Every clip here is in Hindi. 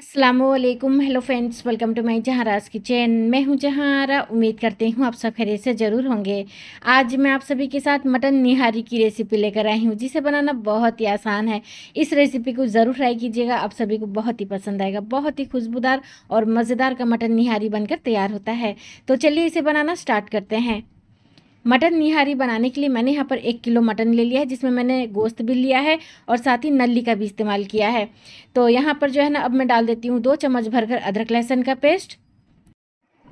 Aslam hello friends welcome to my जहाँ किचन मैं हूँ जहाँ उम्मीद करती हूँ आप सब खैर से ज़रूर होंगे आज मैं आप सभी के साथ मटन निहारी की रेसिपी लेकर आई हूँ जिसे बनाना बहुत ही आसान है इस रेसिपी को ज़रूर ट्राई कीजिएगा आप सभी को बहुत ही पसंद आएगा बहुत ही खुशबूदार और मज़ेदार का मटन निहारी बनकर तैयार होता है तो चलिए इसे बनाना स्टार्ट करते हैं मटन निहारी बनाने के लिए मैंने यहाँ पर एक किलो मटन ले लिया है जिसमें मैंने गोश्त भी लिया है और साथ ही नली का भी इस्तेमाल किया है तो यहाँ पर जो है ना अब मैं डाल देती हूँ दो चम्मच भरकर अदरक लहसुन का पेस्ट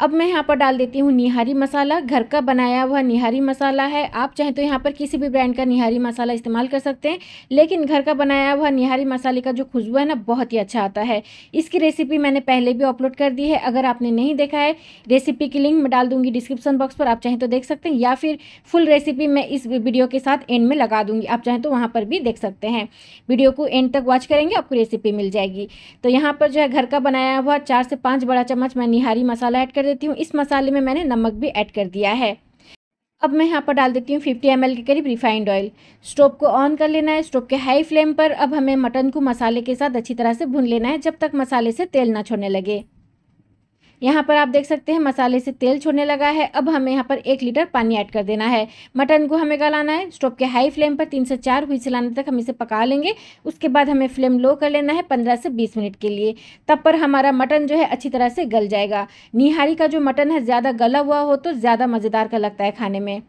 अब मैं यहाँ पर डाल देती हूँ निहारी मसाला घर का बनाया हुआ निहारी मसाला है आप चाहे तो यहाँ पर किसी भी ब्रांड का निहारी मसाला इस्तेमाल कर सकते हैं लेकिन घर का बनाया हुआ निहारी मसाले का जो खुशबू है ना बहुत ही अच्छा आता है इसकी रेसिपी मैंने पहले भी अपलोड कर दी है अगर आपने नहीं देखा है रेसिपी की लिंक मैं डाल दूँगी डिस्क्रिप्सन बॉक्स पर आप चाहें तो देख सकते हैं या फिर फुल रेसिपी मैं इस वीडियो के साथ एंड में लगा दूँगी आप चाहें तो वहाँ पर भी देख सकते हैं वीडियो को एंड तक वॉच करेंगे आपको रेसिपी मिल जाएगी तो यहाँ पर जो है घर का बनाया हुआ चार से पाँच बड़ा चम्मच मैं निहारी मसाला ऐड कर देती हूँ इस मसाले में मैंने नमक भी ऐड कर दिया है अब मैं यहाँ पर डाल देती हूँ 50 एम के करीब रिफाइंड ऑयल स्टोव को ऑन कर लेना है स्टोव के हाई फ्लेम पर अब हमें मटन को मसाले के साथ अच्छी तरह से भून लेना है जब तक मसाले से तेल ना छोड़ने लगे यहाँ पर आप देख सकते हैं मसाले से तेल छोड़ने लगा है अब हमें यहाँ पर एक लीटर पानी ऐड कर देना है मटन को हमें गलाना है स्टोव के हाई फ्लेम पर तीन से चार हुई चलाने तक हम इसे पका लेंगे उसके बाद हमें फ्लेम लो कर लेना है पंद्रह से बीस मिनट के लिए तब पर हमारा मटन जो है अच्छी तरह से गल जाएगा निहारी का जो मटन है ज़्यादा गला हुआ हो तो ज़्यादा मज़ेदार का लगता है खाने में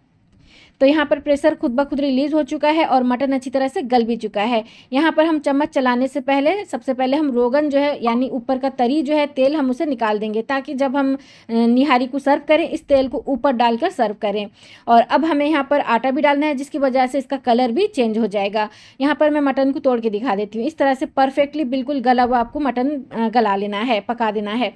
तो यहाँ पर प्रेशर खुद ब खुद रिलीज हो चुका है और मटन अच्छी तरह से गल भी चुका है यहाँ पर हम चम्मच चलाने से पहले सबसे पहले हम रोगन जो है यानी ऊपर का तरी जो है तेल हम उसे निकाल देंगे ताकि जब हम निहारी को सर्व करें इस तेल को ऊपर डालकर सर्व करें और अब हमें यहाँ पर आटा भी डालना है जिसकी वजह से इसका कलर भी चेंज हो जाएगा यहाँ पर मैं मटन को तोड़ के दिखा देती हूँ इस तरह से परफेक्टली बिल्कुल गला हुआ आपको मटन गला लेना है पका देना है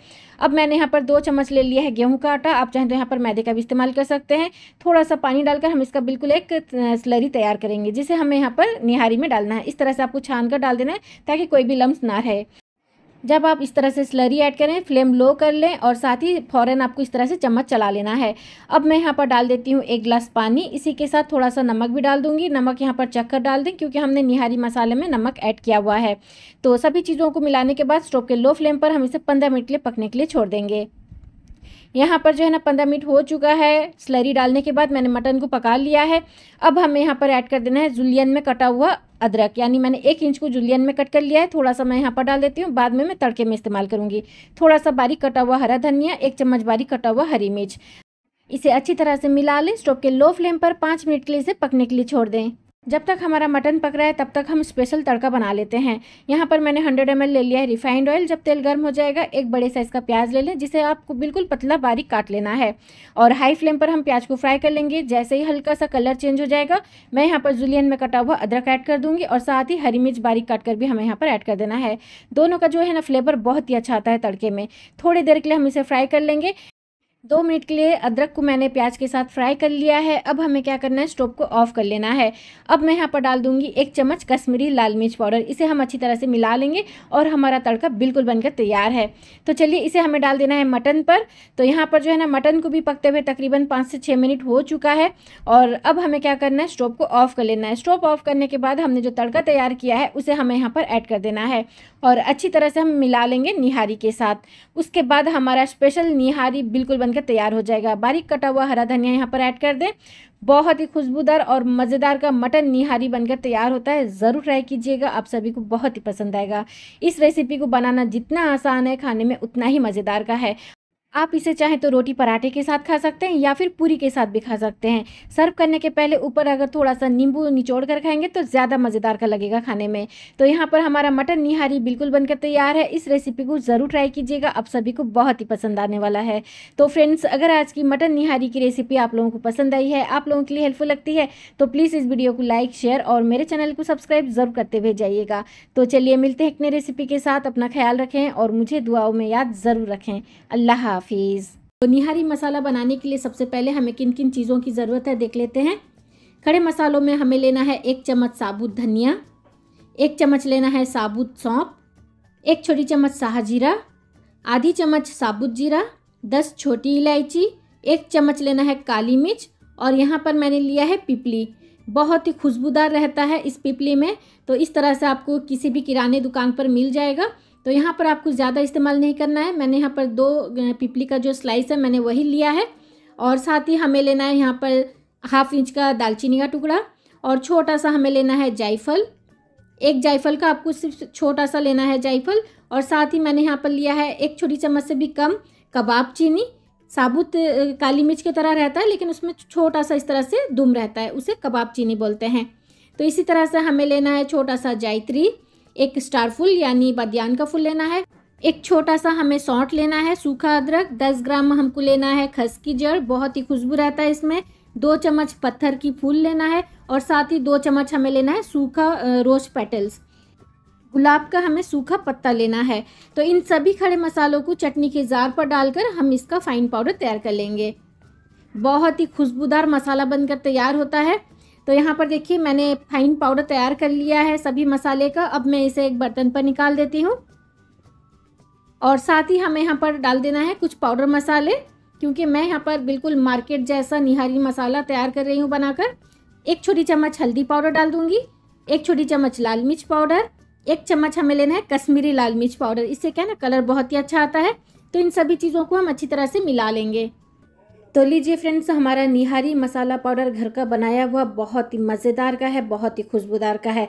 अब मैंने यहाँ पर दो चम्मच ले लिया है गेहूँ का आटा आप चाहें तो यहाँ पर मैदे का भी इस्तेमाल कर सकते हैं थोड़ा सा पानी डालकर हम इसका बिल्कुल एक स्लरी तैयार करेंगे जिसे हमें यहाँ पर निहारी में डालना है इस तरह से आपको छान कर डाल देना है ताकि कोई भी लम्स ना रहे जब आप इस तरह से स्लरी ऐड करें फ्लेम लो कर लें और साथ ही फ़ौरन आपको इस तरह से चम्मच चला लेना है अब मैं यहाँ पर डाल देती हूँ एक गिलास पानी इसी के साथ थोड़ा सा नमक भी डाल दूँगी नमक यहाँ पर कर डाल दें क्योंकि हमने निहारी मसाले में नमक ऐड किया हुआ है तो सभी चीज़ों को मिलाने के बाद स्टोव के लो फ्लेम पर हम इसे पंद्रह मिनट के लिए पकने के लिए छोड़ देंगे यहाँ पर जो है ना पंद्रह मिनट हो चुका है स्लरी डालने के बाद मैंने मटन को पका लिया है अब हमें यहाँ पर ऐड कर देना है जुलियन में कटा हुआ अदरक यानी मैंने एक इंच को जुलियन में कट कर लिया है थोड़ा सा मैं यहाँ पर डाल देती हूँ बाद में मैं तड़के में इस्तेमाल करूँगी थोड़ा सा बारीक कटा हुआ हरा धनिया एक चम्मच बारीक कटा हुआ हरी मिर्च इसे अच्छी तरह से मिला लें स्टोव के लो फ्लेम पर पाँच मिनट के लिए इसे पकने के लिए छोड़ दें जब तक हमारा मटन पक रहा है तब तक हम स्पेशल तड़का बना लेते हैं यहाँ पर मैंने 100 एम ले लिया है रिफाइंड ऑयल जब तेल गर्म हो जाएगा एक बड़े साइज़ का प्याज ले लें जिसे आपको बिल्कुल पतला बारीक काट लेना है और हाई फ्लेम पर हम प्याज को फ्राई कर लेंगे जैसे ही हल्का सा कलर चेंज हो जाएगा मैं यहाँ पर जुलियन में कटा हुआ अदरक ऐड कर दूँगी और साथ ही हरी मिर्च बारीक काट कर भी हमें यहाँ पर ऐड कर देना है दोनों का जो है ना फ्लेवर बहुत ही अच्छा आता है तड़के में थोड़ी देर के लिए हम इसे फ्राई कर लेंगे दो मिनट के लिए अदरक को मैंने प्याज के साथ फ्राई कर लिया है अब हमें क्या करना है स्टोव को ऑफ कर लेना है अब मैं यहाँ पर डाल दूंगी एक चम्मच कश्मीरी लाल मिर्च पाउडर इसे हम अच्छी तरह से मिला लेंगे और हमारा तड़का बिल्कुल बनकर तैयार है तो चलिए इसे हमें डाल देना है मटन पर तो यहाँ पर जो है ना मटन को भी पकते हुए तकरीबन पाँच से छः मिनट हो चुका है और अब हमें क्या करना है स्टोव को ऑफ कर लेना है स्टोव ऑफ करने के बाद हमने जो तड़का तैयार किया है उसे हमें यहाँ पर ऐड कर देना है और अच्छी तरह से हम मिला लेंगे निहारी के साथ उसके बाद हमारा स्पेशल निहारी बिल्कुल बनकर तैयार हो जाएगा बारीक कटा हुआ हरा धनिया यहाँ पर ऐड कर दें बहुत ही खुशबूदार और मज़ेदार का मटन निहारी बनकर तैयार होता है ज़रूर ट्राई कीजिएगा आप सभी को बहुत ही पसंद आएगा इस रेसिपी को बनाना जितना आसान है खाने में उतना ही मज़ेदार का है आप इसे चाहे तो रोटी पराठे के साथ खा सकते हैं या फिर पूरी के साथ भी खा सकते हैं सर्व करने के पहले ऊपर अगर थोड़ा सा नींबू निचोड़ कर खाएंगे तो ज़्यादा मज़ेदार का लगेगा खाने में तो यहाँ पर हमारा मटन निहारी बिल्कुल बनकर तैयार है इस रेसिपी को ज़रूर ट्राई कीजिएगा आप सभी को बहुत ही पसंद आने वाला है तो फ्रेंड्स अगर आज की मटन निहारी की रेसिपी आप लोगों को पसंद आई है आप लोगों के लिए हेल्पफुल लगती है तो प्लीज़ इस वीडियो को लाइक शेयर और मेरे चैनल को सब्सक्राइब ज़रूर करते हुए जाइएगा तो चलिए मिलते हैं एक नई रेसिपी के साथ अपना ख्याल रखें और मुझे दुआओं में याद ज़रूर रखें अल्लाह हाफिज़ तो निहारी मसाला बनाने के लिए सबसे पहले हमें किन किन चीज़ों की ज़रूरत है देख लेते हैं खड़े मसालों में हमें लेना है एक चम्मच साबुत धनिया एक चम्मच लेना है साबुत सौंप एक छोटी चम्मच शाह जीरा आधी चम्मच साबुत जीरा दस छोटी इलायची एक चम्मच लेना है काली मिर्च और यहाँ पर मैंने लिया है पिपली बहुत ही खुशबूदार रहता है इस पिपली में तो इस तरह से आपको किसी भी किराने दुकान पर मिल जाएगा तो यहाँ पर आपको ज़्यादा इस्तेमाल नहीं करना है मैंने यहाँ पर दो पिपली का जो स्लाइस है मैंने वही लिया है और साथ ही हमें लेना है यहाँ पर हाफ इंच का दालचीनी का टुकड़ा और छोटा सा हमें लेना है जायफल एक जायफल का आपको सिर्फ छोटा सा लेना है जायफल और साथ ही मैंने यहाँ पर लिया है एक छोटी चम्मच से भी कम कबाब चीनी साबुत काली मिर्च की तरह रहता है लेकिन उसमें छोटा सा इस तरह से दुम रहता है उसे कबाब चीनी बोलते हैं तो इसी तरह से हमें लेना है छोटा सा जायत्री एक स्टार फूल यानी बदियान का फूल लेना है एक छोटा सा हमें सौंठ लेना है सूखा अदरक 10 ग्राम हमको लेना है खस की जड़ बहुत ही खुशबू रहता है इसमें दो चम्मच पत्थर की फूल लेना है और साथ ही दो चम्मच हमें लेना है सूखा रोज पेटल्स गुलाब का हमें सूखा पत्ता लेना है तो इन सभी खड़े मसालों को चटनी के जार पर डालकर हम इसका फाइन पाउडर तैयार कर लेंगे बहुत ही खुशबूदार मसाला बनकर तैयार होता है तो यहाँ पर देखिए मैंने फाइन पाउडर तैयार कर लिया है सभी मसाले का अब मैं इसे एक बर्तन पर निकाल देती हूँ और साथ ही हमें यहाँ पर डाल देना है कुछ पाउडर मसाले क्योंकि मैं यहाँ पर बिल्कुल मार्केट जैसा निहारी मसाला तैयार कर रही हूँ बनाकर एक छोटी चम्मच हल्दी पाउडर डाल दूंगी एक छोटी चम्मच लाल मिर्च पाउडर एक चम्मच हमें लेना है कश्मीरी लाल मिर्च पाउडर इससे क्या ना कलर बहुत ही अच्छा आता है तो इन सभी चीज़ों को हम अच्छी तरह से मिला लेंगे तो लीजिए फ्रेंड्स हमारा निहारी मसाला पाउडर घर का बनाया हुआ बहुत ही मज़ेदार का है बहुत ही खुशबूदार का है